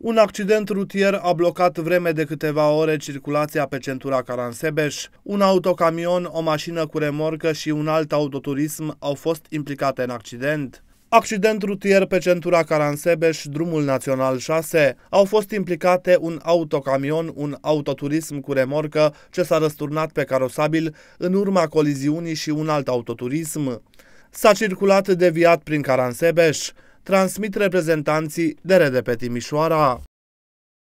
Un accident rutier a blocat vreme de câteva ore circulația pe centura Caransebeș. Un autocamion, o mașină cu remorcă și un alt autoturism au fost implicate în accident. Accident rutier pe centura Caransebeș, drumul național 6, au fost implicate un autocamion, un autoturism cu remorcă ce s-a răsturnat pe carosabil în urma coliziunii și un alt autoturism. S-a circulat deviat prin Caransebeș transmit reprezentanții de RDP Timișoara.